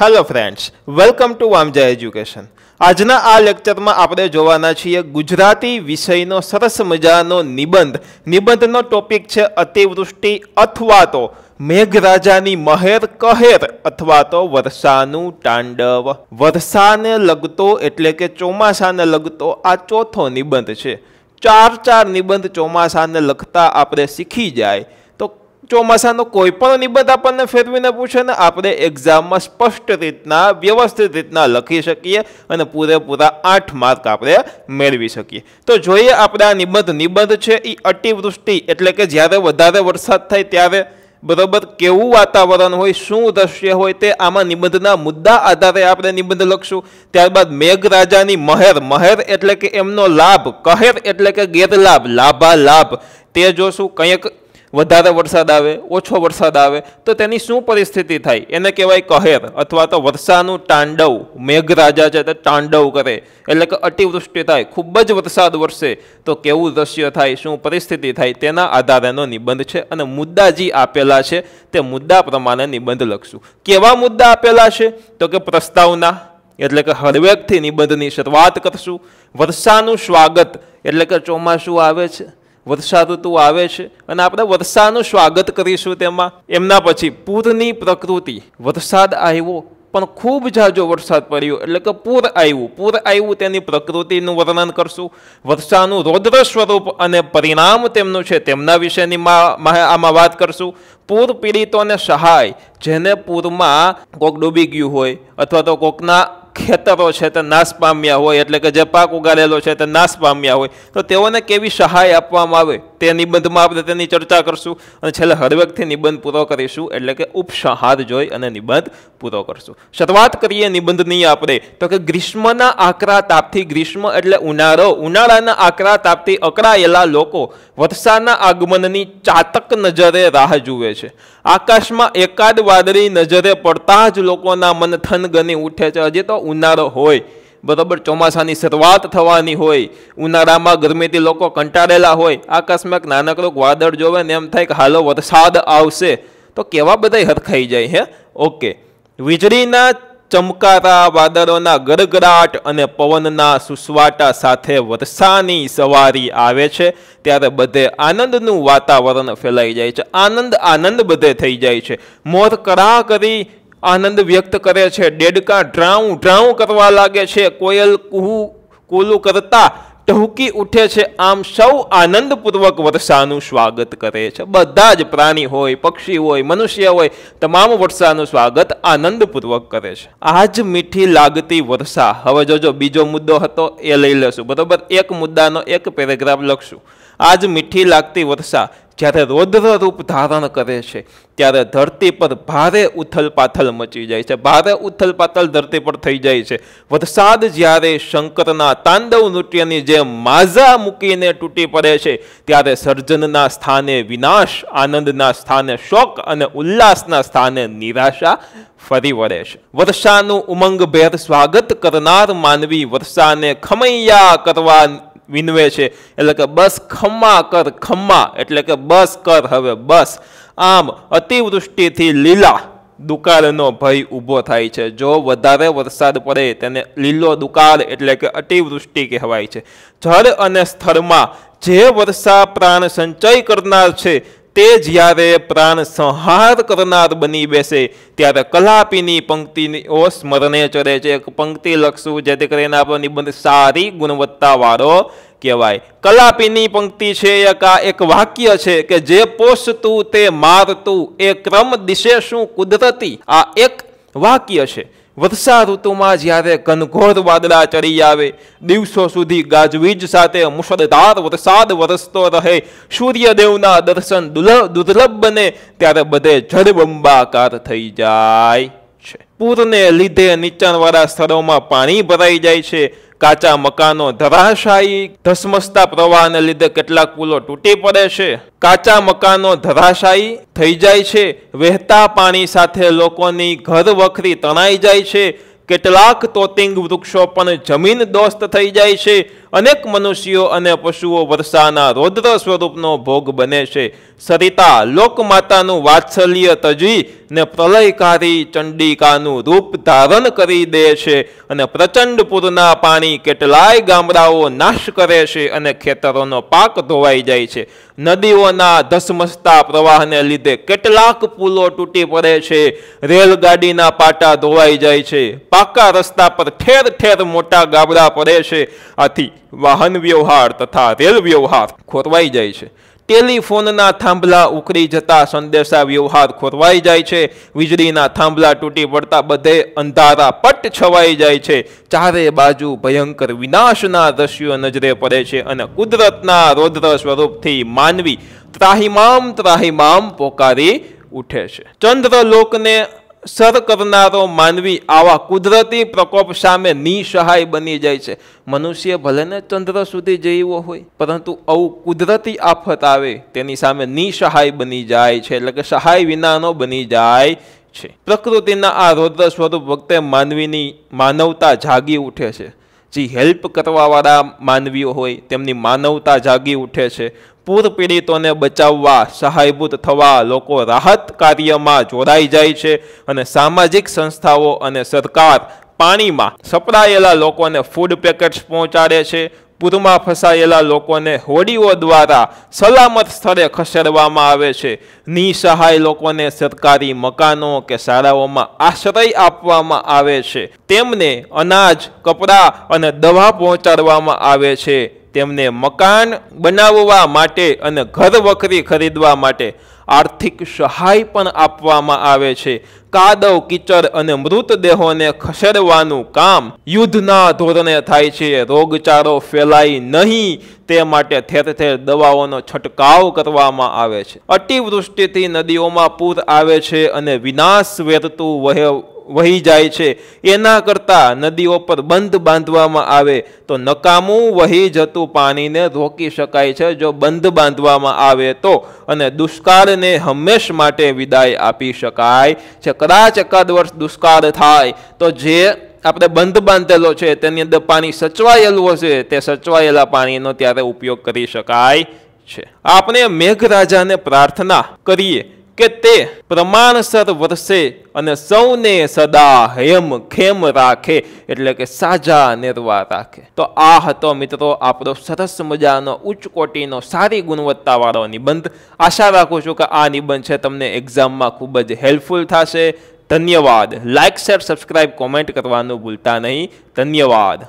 hello friends welcome to Vamja education આજના આ લેક્ચરમાં આપણે જોવાના છીએ ગુજરાતી વિષયનો સરસ મજાનો નિબંધ નિબંધનો ટોપિક છે અતિવૃષ્ટિ અથવા તો મેઘરાજાની મહેર કહેર અથવા તો વર્ષાનું તાંડવ વર્ષાને લગતો એટલે કે ચોમાસાને લગતો આ ચોથો નિબંધ છે ચાર ચાર નિબંધ ચોમાસાને લગતા આપણે શીખી જાય ચોમાસાનો કોઈ પણ નિબંધ આપણને ફેરવીને પૂછે ને આપણે એક્ઝામમાં સ્પષ્ટ રીતના વ્યવસ્થિત રીતના લખી શકીએ અને પૂરેપૂરા આઠ માર્ક આપણે મેળવી શકીએ તો જોઈએ આપણે આ નિબંધ નિબંધ છે એ અતિવૃષ્ટિ એટલે કે જ્યારે વધારે વરસાદ થાય ત્યારે બરાબર કેવું વાતાવરણ હોય શું દ્રશ્ય હોય તે આમાં નિબંધના મુદ્દા આધારે આપણે નિબંધ લખશું ત્યારબાદ મેઘરાજાની મહેર મહેર એટલે કે એમનો લાભ કહેર એટલે કે ગેરલાભ લાભા લાભ તે જોશું કંઈક વધારે વરસાદ આવે ઓછો વરસાદ આવે તો તેની શું પરિસ્થિતિ થાય એને કહેવાય કહેર અથવા તો વર્ષાનું તાંડવ મેઘરાજા છે તે તાંડવ કરે એટલે કે અતિવૃષ્ટિ થાય ખૂબ જ વરસાદ વરસે તો કેવું દ્રશ્ય થાય શું પરિસ્થિતિ થાય તેના આધારેનો નિબંધ છે અને મુદ્દા જે આપેલા છે તે મુદ્દા પ્રમાણે નિબંધ લખશું કેવા મુદ્દા આપેલા છે તો કે પ્રસ્તાવના એટલે કે હળવેકથી નિબંધની શરૂઆત કરશું વર્ષાનું સ્વાગત એટલે કે ચોમાસું આવે છે વરસાદ ઋતુ આવે છે અને આપણે વર્ષાનું સ્વાગત કરીશું તેમાં એમના પછી પૂરની પ્રકૃતિ વરસાદ આવ્યો પણ ખૂબ ઝાઝો વરસાદ પડ્યો એટલે કે પૂર આવ્યું પૂર આવ્યું તેની પ્રકૃતિનું વર્ણન કરશું વર્ષાનું રૌદ્ર સ્વરૂપ અને પરિણામ તેમનું છે તેમના વિશેની આમાં વાત કરશું પૂર પીડિતોને સહાય જેને પૂરમાં કોક ડૂબી ગયું હોય અથવા તો કોકના ખેતરો છે તે નાશ પામ્યા હોય એટલે કે જે પાક ઉગાડેલો છે તે નાશ પામ્યા હોય તો તેઓને કેવી સહાય આપવામાં આવે તે નિબંધમાં આપણે તેની ચર્ચા કરશું અને છેલ્લે હળવેકથી નિબંધ પૂરો કરીશું એટલે કે ઉપસંહાર જોઈ અને નિબંધ પૂરો કરશું શરૂઆત કરીએ નિબંધની આપણે તો કે ગ્રીષ્મના આકરા તાપથી ગ્રીષ્મ એટલે ઉનાળો ઉનાળાના આકરા તાપથી અકળાયેલા લોકો વરસાદના આગમનની ચાતક નજરે રાહ જુએ છે આકાશમાં એકાદ વાદળી નજરે પડતા જ લોકોના મન થનગની ઉઠે છે હજી તો ઉનાળો હોય બરાબર ચોમાસાની શરૂઆત થવાની હોય ઉનાળામાં ગરમીથી લોકો કંટાળેલા હોય આકસ્મિક નાનકડું વાદળ જોવે ને એમ થાય કે હાલો વરસાદ આવશે તો કેવા બધા હરખાઈ જાય હે ઓકે વીજળીના ચમકારા વાદળોના ગડગડાટ અને પવનના સુસવાટા સાથે વરસાની સવારી આવે છે ત્યારે બધે આનંદનું વાતાવરણ ફેલાઈ જાય છે આનંદ આનંદ બધે થઈ જાય છે મોર કરા કરી આનંદ વ્યક્ત કરે છે ડેડકા ડ્રાઉ ડ્રાઉ કરવા લાગે છે કોયલ કુહુ કોલું કરતા ટહુકી ઉઠે છે આમ સૌ આનંદપૂર્વક વર્ષાનું સ્વાગત કરે છે બધા જ પ્રાણી હોય પક્ષી હોય મનુષ્ય હોય તમામ વર્ષાનું સ્વાગત આનંદપૂર્વક કરે છે આ જ મીઠી લાગતી વર્ષા હવે જોજો બીજો મુદ્દો હતો એ લઈ લેશું બરાબર એક મુદ્દાનો એક પેરેગ્રાફ લખશું આજ મીઠી લાગતી વર્ષા જ્યારે રૌદ્રરૂપ ધારણ કરે છે ત્યારે ધરતી પર ભારે ઉથલપાથલ મચી જાય છે ભારે ઉથલપાથલ ધરતી પર થઈ જાય છે વરસાદ જ્યારે શંકરના તાંડવ નૃત્યની જે માઝા મૂકીને તૂટી પડે છે ત્યારે સર્જનના સ્થાને વિનાશ આનંદના સ્થાને શોક અને ઉલ્લાસના સ્થાને નિરાશા ફરી વળે છે વર્ષાનું ઉમંગભેર સ્વાગત કરનાર માનવી વર્ષાને ખમૈયા કરવા વિનવે છે એટલે કે બસ ખમ્મા કર ખમ્મા એટલે કે બસ કર હવે બસ આમ અતિવૃષ્ટિથી લીલા દુકાળનો ભય ઊભો થાય છે જો વધારે વરસાદ પડે તેને લીલો દુકાળ એટલે કે અતિવૃષ્ટિ કહેવાય છે જળ અને સ્થળમાં જે વર્ષા પ્રાણ સંચય કરનાર છે તે જ્યારે પ્રાણ સંહાર કરનાર બની બેસે ત્યારે કલાપીની પંક્તિઓ સ્મરણે ચડે છે એક પંક્તિ લખશું જેથી કરીને આપણો નિબંધ સારી ગુણવત્તાવાળો કહેવાય કલાપીની પંક્તિ છે એક આ એક વાક્ય છે કે જે પોષતું તે મારતું એ ક્રમ દિશે શું કુદરતી આ એક વાક્ય છે વર્ષા ઋતુમાં જ્યારે ઘનઘોર વાદળા ચડી આવે દિવસો સુધી ગાજવીજ સાથે મુશળધાર વરસાદ વરસતો રહે સૂર્યદેવના દર્શન દુર્લભ બને ત્યારે બધે જળબંબાકાર થઈ જાય પૂરને લીધે નીચાણવાળા સ્થળોમાં પાણી ભરાઈ જાય છે કાચા મકાનો ધરાશાયી ધસમસતા પ્રવાહને લીધે કેટલાક પુલો તૂટી પડે છે કાચા મકાનો ધરાશાયી થઈ જાય છે વહેતા પાણી સાથે લોકોની ઘર વખરી તણાઈ જાય છે કેટલાક તોતિંગ વૃક્ષો પણ જમીન દોસ્ત થઈ જાય છે અનેક મનુષ્યો અને પશુઓ વર્ષાના રૌદ્ર સ્વરૂપનો ભોગ બને છે સરિતા લોકમાતાનું વાત્સલ્ય તજી ને પ્રલયકારી ચંડિકાનું રૂપ ધારણ કરી દે છે અને પ્રચંડ પૂરના પાણી કેટલાય ગામડાઓ નાશ કરે છે અને ખેતરોનો પાક ધોવાઈ જાય છે નદીઓના ધસમસતા પ્રવાહને લીધે કેટલાક પુલો તૂટી પડે છે રેલગાડીના પાટા ધોવાઈ જાય છે પાકા રસ્તા પર ઠેર ઠેર મોટા ગાબડા પડે છે આથી વાહન વ્યવહાર તથા રેલ વ્યવહાર ખોરવાઈ જાય છે ટેલિફોનના થાંભલા ઉકળી જતા સંદેશા વ્યવહાર ખોરવાઈ જાય છે વીજળીના થાંભલા તૂટી પડતા બધે અંધારા પટ છવાઈ જાય છે ચારે બાજુ ભયંકર વિનાશના દ્રશ્યો નજરે પડે છે અને કુદરતના રૌદ્ર સ્વરૂપથી માનવી ત્રાહિમામ ત્રાહિમામ પોકારી ઉઠે છે ચંદ્રલોકને સર કરનારો માનવી આવા કુદરતી પ્રકોપ સામે નિસહાય બની જાય છે મનુષ્ય ભલેને ચંદ્ર સુધી જઈવો હોય પરંતુ આવું કુદરતી આફત આવે તેની સામે નિસહાય બની જાય છે એટલે કે સહાય વિનાનો બની જાય છે પ્રકૃતિના આ રૌદ્ર સ્વરૂપ વખતે માનવીની માનવતા જાગી ઉઠે છે જે હેલ્પ કરવાવાળા માનવીઓ હોય તેમની માનવતા જાગી ઉઠે છે પૂર પીડિતોને બચાવવા સહાયભૂત થવા લોકો રાહત કાર્યમાં જોડાઈ જાય છે અને સામાજિક સંસ્થાઓ અને સરકાર પાણીમાં સપડાયેલા લોકોને ફૂડ પેકેટ્સ પહોંચાડે છે પૂરમાં ફસાયેલા લોકોને હોડીઓ દ્વારા સલામત સ્થળે ખસેડવામાં આવે છે નિસહાય લોકોને સરકારી મકાનો કે શાળાઓમાં આશ્રય આપવામાં આવે છે તેમને અનાજ કપડાં અને દવા પહોંચાડવામાં આવે છે તેમને મકાન બનાવવા માટે અને ઘર વખરી ખરીદવા માટે આર્થિક સહાય પણ આપવામાં આવે છે કાદવ કિચડ અને મૃતદેહોને ખસેડવાનું કામ યુદ્ધના ધોરણે થાય છે રોગચાળો ફેલાય નહીં તે માટે ઠેર ઠેર દવાઓનો છંટકાવ કરવામાં આવે છે અતિવૃષ્ટિથી નદીઓમાં પૂર આવે છે અને વિનાશ વેરતું વહે વહી જાય છે એના કરતાં નદીઓ પર બંધ બાંધવામાં આવે તો નકામું વહી જતું પાણીને રોકી શકાય છે જો બંધ બાંધવામાં આવે તો અને દુષ્કાળને હંમેશ માટે વિદાય આપી શકાય છે કદાચ એકાદ વર્ષ દુષ્કાળ થાય તો જે આપણે બંધ બાંધેલો છે તેની અંદર પાણી સચવાયેલું હશે તે સચવાયેલા પાણીનો ત્યારે ઉપયોગ કરી શકાય છે આપણે મેઘરાજાને પ્રાર્થના કરીએ કે તે પ્રમાણસર વરસે અને સૌને સદા હેમ ખેમ રાખે એટલે કે સાજા નિર્વા રાખે તો આ હતો મિત્રો આપણો સરસ મજાનો ઉચ્ચ કોટીનો સારી ગુણવત્તાવાળો નિબંધ આશા રાખું છું કે આ નિબંધ છે તમને એક્ઝામમાં ખૂબ જ હેલ્પફુલ થશે ધન્યવાદ લાઇક શેર સબસ્ક્રાઇબ કોમેન્ટ કરવાનું ભૂલતા નહીં ધન્યવાદ